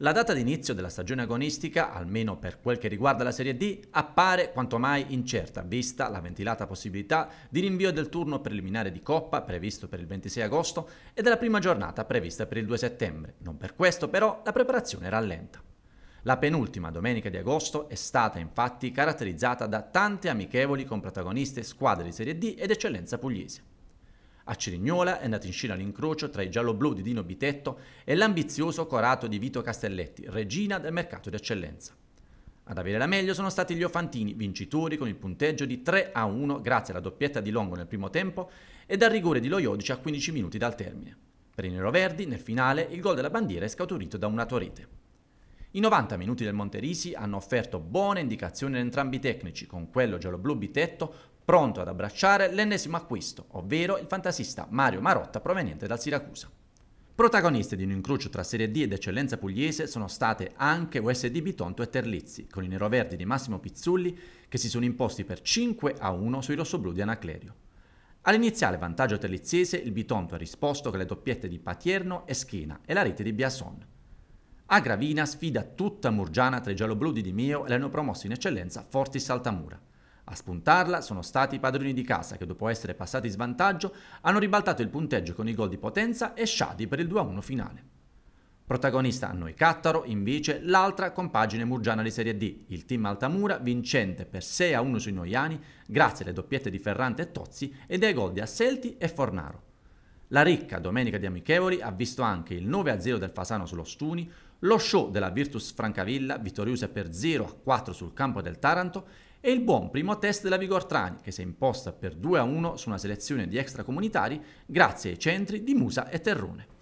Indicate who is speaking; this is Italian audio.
Speaker 1: La data d'inizio della stagione agonistica, almeno per quel che riguarda la Serie D, appare quanto mai incerta, vista la ventilata possibilità di rinvio del turno preliminare di Coppa previsto per il 26 agosto e della prima giornata prevista per il 2 settembre. Non per questo però la preparazione rallenta. La penultima domenica di agosto è stata infatti caratterizzata da tante amichevoli con protagoniste squadre di Serie D ed eccellenza pugliese. A Cerignola è andato in scena l'incrocio tra i giallo-blu di Dino Bitetto e l'ambizioso corato di Vito Castelletti, regina del mercato di eccellenza. Ad avere la meglio sono stati gli Ofantini, vincitori con il punteggio di 3 a 1 grazie alla doppietta di Longo nel primo tempo e dal rigore di Loiodici a 15 minuti dal termine. Per i neroverdi, nel finale, il gol della bandiera è scaturito da una torrete. I 90 minuti del Monterisi hanno offerto buone indicazioni ad entrambi i tecnici, con quello giallo-blu Bitetto pronto ad abbracciare l'ennesimo acquisto, ovvero il fantasista Mario Marotta proveniente dal Siracusa. Protagoniste di un incrocio tra Serie D ed eccellenza pugliese sono state anche USD Bitonto e Terlizzi, con i neroverdi di Massimo Pizzulli che si sono imposti per 5 a 1 sui rossoblù di Anaclerio. All'iniziale vantaggio terliziese il Bitonto ha risposto con le doppiette di Patierno e Schina e la rete di Biason. A Gravina sfida tutta Murgiana tra i gialloblu di Di Mio e l'hanno promosso in eccellenza Forti Saltamura. A spuntarla sono stati i padroni di casa che dopo essere passati in svantaggio hanno ribaltato il punteggio con i gol di Potenza e Shadi per il 2-1 finale. Protagonista a noi Cattaro, invece, l'altra compagine murgiana di Serie D, il team Altamura, vincente per 6-1 sui Noiani grazie alle doppiette di Ferrante e Tozzi e ai gol di Asselti e Fornaro. La ricca domenica di amichevoli ha visto anche il 9-0 del Fasano sullo Stuni, lo show della Virtus Francavilla, vittoriosa per 0-4 sul campo del Taranto, e il buon primo test della Vigortrani, che si è imposta per 2-1 a su una selezione di extracomunitari grazie ai centri di Musa e Terrone.